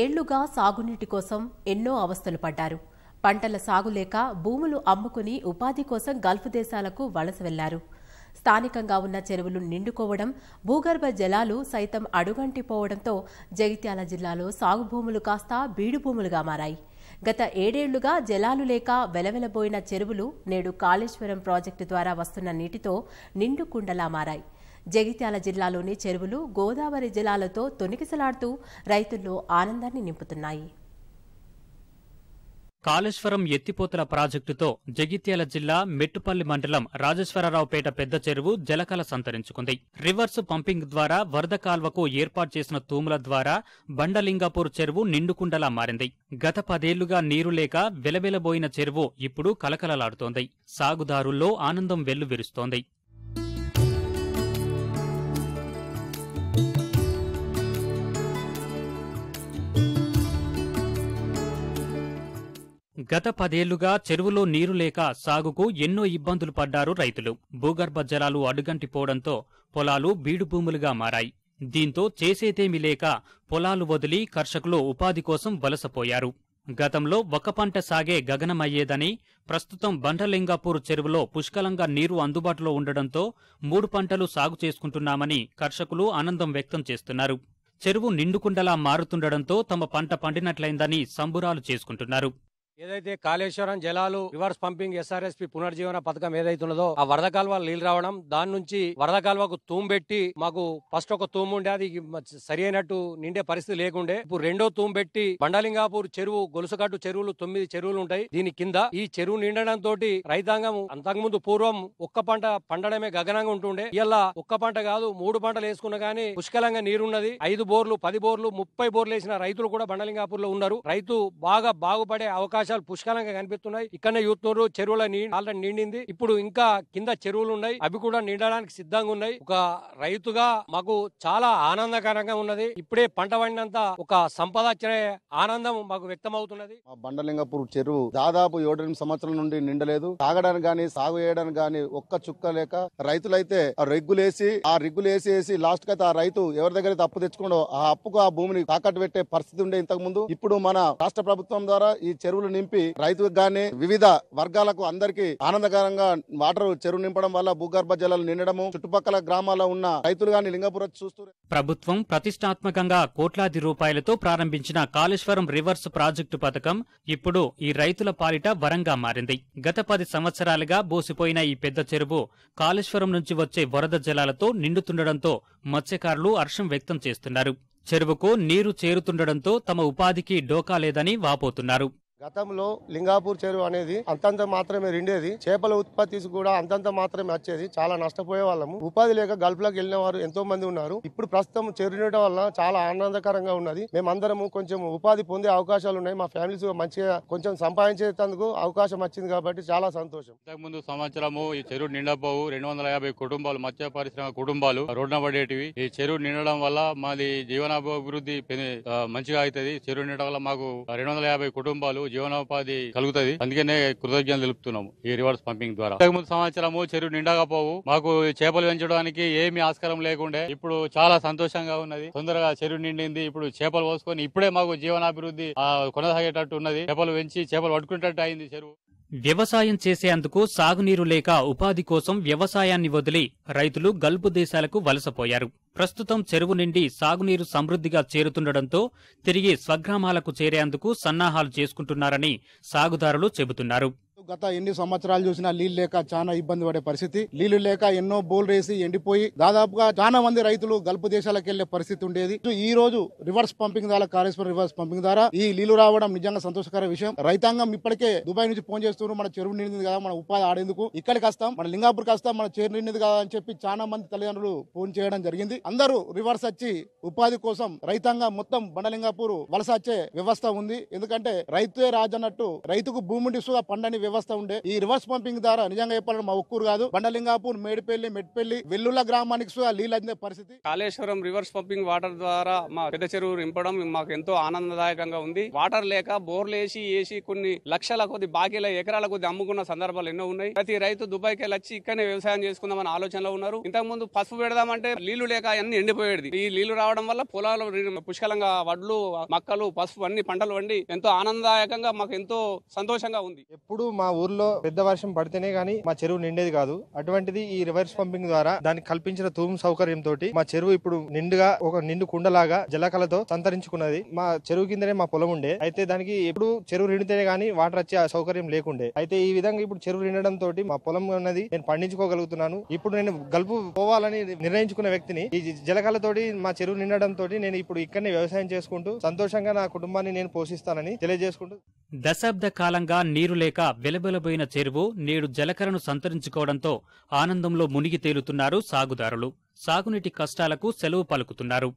ఏళ్లుగా సాగునీటి కోసం ఎన్నో అవస్థలు పడ్డారు పంటల సాగులేక భూములు అమ్ముకుని ఉపాధి కోసం గల్ఫ్ దేశాలకు వలస వెళ్లారు స్థానికంగా ఉన్న చెరువులు నిండుకోవడం భూగర్భ జలాలు సైతం అడుగంటిపోవడంతో జగిత్యాల జిల్లాలో సాగు భూములు కాస్త బీడు భూములుగా మారాయి గత ఏడేళ్లుగా జలాలు లేక వెలవెలబోయిన చెరువులు నేడు కాళేశ్వరం ప్రాజెక్టు ద్వారా వస్తున్న నీటితో నిండుకుండలా మారాయి జగిత్యాల జిల్లాలోని చెరువులు గోదావరి జలాలతో తొనికిసలాడుతూ రైతుల్లో ఆనందాన్ని నింపుతున్నాయి కాళేశ్వరం ఎత్తిపోతల ప్రాజెక్టుతో జగిత్యాల జిల్లా మెట్టుపల్లి మండలం రాజేశ్వరరావుపేట పెద్ద చెరువు జలకల సంతరించుకుంది రివర్స్ పంపింగ్ ద్వారా వరద కాల్వకు ఏర్పాటు చేసిన తూముల ద్వారా బండలింగాపూర్ చెరువు నిండుకుండలా మారింది గత పదేళ్లుగా నీరు లేక వెలవెలబోయిన చెరువు ఇప్పుడు కలకలలాడుతోంది సాగుదారుల్లో ఆనందం వెల్లువిరుస్తోంది గత పదేళ్లుగా చెరువులో నీరు లేక సాగుకు ఎన్నో ఇబ్బందులు పడ్డారు రైతులు భూగర్భ జలాలు అడుగంటిపోవడంతో పొలాలు బీడు భూములుగా మారాయి దీంతో చేసేదేమీ లేక పొలాలు వదిలి కర్షకులు ఉపాధి కోసం వలసపోయారు గతంలో ఒక పంట సాగే గగనమయ్యేదని ప్రస్తుతం బండలింగాపూర్ చెరువులో పుష్కలంగా నీరు అందుబాటులో ఉండడంతో మూడు పంటలు సాగు చేసుకుంటున్నామని కర్షకులు ఆనందం వ్యక్తం చేస్తున్నారు చెరువు నిండుకుండలా మారుతుండడంతో తమ పంట పండినట్లయిందని సంబురాలు చేసుకుంటున్నారు ఏదైతే కాళేశ్వరం జలాలు రివర్స్ పంపింగ్ ఎస్ఆర్ఎస్పి పునర్జీవన పథకం ఏదైతే ఉన్నదో ఆ వరద కాలువ నీళ్ళు రావడం దాని నుంచి వరద కాలువకు తూము పెట్టి మాకు ఫస్ట్ ఒక తూము ఉండే అది సరి అయినట్టు నిండే పరిస్థితి లేకుండే ఇప్పుడు రెండో తూము పెట్టి బండలింగాపూర్ చెరువు గొలుసగట్టు చెరువులు తొమ్మిది చెరువులు ఉంటాయి దీని కింద ఈ చెరువు నిండడం తోటి రైతాంగం అంతకుముందు పూర్వం ఒక్క పంట పండడమే గగనంగా ఉంటుండే ఇలా ఒక్క పంట కాదు మూడు పంటలు వేసుకున్న గానీ పుష్కలంగా నీరున్నది ఐదు బోర్లు పది బోర్లు ముప్పై బోర్లు వేసిన రైతులు కూడా బండలింగాపూర్ లో ఉన్నారు రైతు బాగా బాగుపడే అవకాశం అవకాశాలు పుష్కలంగా కనిపిస్తున్నాయి ఇక్కడనే చూస్తున్నారు చెరువుల ఆల్రెడీ నిండింది ఇప్పుడు ఇంకా కింద చెరువులు ఉన్నాయి అవి కూడా నిండడానికి సిద్ధంగా ఉన్నాయి ఒక రైతుగా మాకు చాలా ఆనందకరంగా ఉన్నది ఇప్పుడే పంట పండినంత ఒక సంపద ఆనందం మాకు వ్యక్తం అవుతున్నది బండలింగపూర్ చెరువు దాదాపు ఏడు సంవత్సరాల నుండి నిండలేదు తాగడానికి గానీ సాగు చేయడానికి గానీ ఒక్క చుక్క లేక రైతులైతే రెగ్గులేసి ఆ రిగ్గులేసి వేసి లాస్ట్ కైతే ఆ రైతు ఎవరి దగ్గర అప్పు తెచ్చుకోండో ఆ అప్పుకు ఆ భూమిని తాకట్టు పెట్టే పరిస్థితి ఉండే ఇంతకు ముందు ఇప్పుడు మన రాష్ట్ర ప్రభుత్వం ద్వారా ఈ చెరువులు నింపి రైతుకు వివిధ వర్గాలకు అందరికీ ఆనందకరంగా వాటర్ చెరువు నింపడం వల్ల భూగర్భ జలాలు నిండడము చుట్టుపక్కల గ్రామాల్లో ఉన్న రైతులు గాని లింగపురం చూస్తూ ప్రభుత్వం ప్రతిష్టాత్మకంగా కోట్లాది రూపాయలతో ప్రారంభించిన కాళేశ్వరం రివర్స్ ప్రాజెక్టు పథకం ఇప్పుడు ఈ రైతుల పాలిట వరంగా మారింది గత పది సంవత్సరాలుగా బోసిపోయిన ఈ పెద్ద చెరువు కాళేశ్వరం నుంచి వచ్చే వరద జలాలతో నిండుతుండడంతో మత్స్యకారులు హర్షం వ్యక్తం చేస్తున్నారు చెరువుకు నీరు చేరుతుండడంతో తమ ఉపాధికి డోకా లేదని వాపోతున్నారు గతంలో లింగాపూర్ చెరువు అనేది అంతంత మాత్రమే రెండేది చేపల ఉత్పత్తి కూడా అంతంత మాత్రమే వచ్చేది చాలా నష్టపోయే వాళ్ళము ఉపాధి లేక గల్ఫ్ లోకి వెళ్ళిన వారు ఎంతో మంది ఉన్నారు ఇప్పుడు ప్రస్తుతం చెరువునట వల్ల చాలా ఆనందకరంగా ఉన్నది మేమందరము కొంచెం ఉపాధి పొందే అవకాశాలు ఉన్నాయి మా ఫ్యామిలీస్ మంచిగా కొంచెం సంపాదించేందుకు అవకాశం వచ్చింది కాబట్టి చాలా సంతోషం ముందు సంవత్సరము ఈ చెరువు నిండబోవు రెండు వందల యాభై కుటుంబాలు మత్స్య పరిశ్రమ కుటుంబాలు రోడ్న పడేటివి ఈ చెరువు నిండడం వల్ల మాది జీవనాభివృద్ధి మంచిగా అవుతుంది చెరువు నిండడం వల్ల మాకు రెండు వందల యాభై కుటుంబాలు జీవనోపాధి కలుగుతుంది అందుకనే కృతజ్ఞతలు తెలుపుతున్నాము ఈ రివార్డ్స్ పంపింగ్ ద్వారా ముందు సంవత్సరము చెరువు నిండాగా పోవు మాకు చేపలు పెంచడానికి ఏమి ఆస్కారం లేకుండే ఇప్పుడు చాలా సంతోషంగా ఉన్నది తొందరగా చెరువు నిండింది ఇప్పుడు చేపలు పోసుకొని ఇప్పుడే మాకు జీవనాభివృద్ధి కొనసాగేటట్టు ఉన్నది చేపలు పెంచి చేపలు పట్టుకునేటట్టు అయింది చెరువు వ్యవసాయం చేసేందుకు సాగునీరు లేక ఉపాధి కోసం వ్యవసాయాన్ని వదిలి రైతులు గల్పు దేశాలకు వలసపోయారు ప్రస్తుతం చెరువు నిండి సాగునీరు సమృద్ధిగా చేరుతుండటంతో తిరిగి స్వగ్రామాలకు చేరేందుకు సన్నాహాలు చేసుకుంటున్నారని సాగుదారులు చెబుతున్నారు గత ఎన్ని సంవత్సరాలు చూసినా నీళ్లు లేక చాలా ఇబ్బంది పడే పరిస్థితి నీళ్లు లేక ఎన్నో బోల్ వేసి ఎండిపోయి దాదాపుగా చాలా మంది రైతులు గల్పు దేశాలకు వెళ్లే పరిస్థితి ఉండేది ఈ రోజు రివర్స్ పంపింగ్ ద్వారా కాళేశ్వరం రివర్స్ పంపింగ్ ద్వారా ఈ నీళ్లు రావడం నిజంగా సంతోషకర విషయం రైతాంగం ఇప్పటికే దుబాయ్ నుంచి ఫోన్ చేస్తున్నారు మన చెరువు నిండింది కదా మన ఉపాధి ఆడేందుకు ఇక్కడికి వస్తాం మన లింగాపూర్కి వస్తాం మన చెరువు నిండింది కదా అని చెప్పి చాలా మంది తల్లిదండ్రులు ఫోన్ చేయడం జరిగింది అందరూ రివర్స్ వచ్చి ఉపాధి కోసం రైతాంగం మొత్తం బండలింగాపూర్ వలస వచ్చే వ్యవస్థ ఉంది ఎందుకంటే రైతు రాజన్నట్టు రైతుకు భూమి పండని వ్యవస్థ వ్యవస్థ ఉండే ఈ రివర్స్ పంపింగ్ ద్వారా నిజంగా చెప్పాలంటే మా ఉక్కురు కాదు బండలింగాపూర్ మేడిపల్లి మెట్పల్లి వెల్లుల గ్రామానికి నీళ్ళు అందే పరిస్థితి కాళేశ్వరం రివర్స్ పంపింగ్ వాటర్ ద్వారా మా పెద్ద చెరువు నింపడం మాకు ఎంతో ఆనందదాయకంగా ఉంది వాటర్ లేక బోర్లేసి వేసి కొన్ని లక్షల కొద్ది బాకీల ఎకరాల కొద్ది అమ్ముకున్న సందర్భాలు ఎన్నో ఉన్నాయి ప్రతి రైతు దుబాయ్ కెళ్ళి వచ్చి ఇక్కడనే వ్యవసాయం చేసుకుందామని ఆలోచనలో ఉన్నారు ఇంతకు ముందు పసుపు పెడదామంటే నీళ్లు లేక అన్ని ఎండిపోయేది ఈ నీళ్లు రావడం వల్ల పొలాలు పుష్కలంగా వడ్లు మక్కలు పసుపు అన్ని పంటలు వండి ఎంతో ఆనందదాయకంగా మాకు ఎంతో సంతోషంగా ఉంది ఎప్పుడు మా మా ఊర్లో పెద్ద వర్షం పడితేనే గానీ మా చెరువు నిండేది కాదు అటువంటిది ఈ రివర్స్ పంపింగ్ ద్వారా దానికి కల్పించిన తూము సౌకర్యం తోటి మా చెరువు ఇప్పుడు నిండుగా ఒక నిండు కుండలాగా జలకలతో సంతరించుకున్నది మా చెరువు కిందనే మా పొలం ఉండే అయితే దానికి ఎప్పుడు చెరువు నిండితేనే గానీ వాటర్ వచ్చే సౌకర్యం లేకుండే అయితే ఈ విధంగా ఇప్పుడు చెరువు నిండడం తోటి మా పొలం ఉన్నది నేను పండించుకోగలుగుతున్నాను ఇప్పుడు నేను గల్పు పోవాలని నిర్ణయించుకున్న వ్యక్తిని ఈ జలకాలతోటి మా చెరువు నిండడం తోటి నేను ఇప్పుడు ఇక్కడనే వ్యవసాయం చేసుకుంటూ సంతోషంగా నా కుటుంబాన్ని నేను పోషిస్తానని తెలియజేసుకుంటూ దశాబ్ద కాలంగా నీరు లేక వెలబెలబోయిన చెరువు నేడు జలకరను సంతరించుకోవడంతో ఆనందంలో మునిగి తేలుతున్నారు సాగుదారులు సాగునీటి కష్టాలకు సెలవు పలుకుతున్నారు